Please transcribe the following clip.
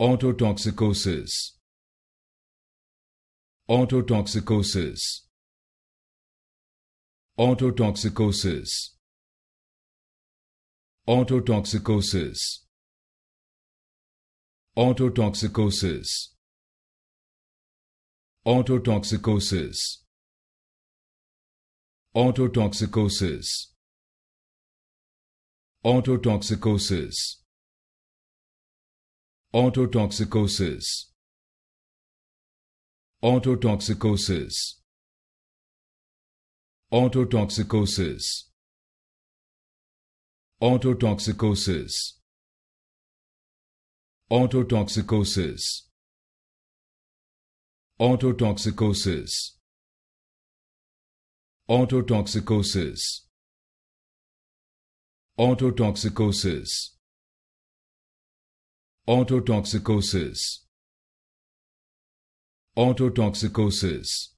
Autotoxicosis. Autotoxicosis. Autotoxicosis. Autotoxicosis. Autotoxicosis. Autotoxicosis. Autotoxicosis. Autotoxicosis. Autotoxicosis Autotoxicosis Autotoxicosis Autotoxicosis Autotoxicosis Autotoxicosis Autotoxicosis Autotoxicosis Autotoxicosis. Autotoxicosis.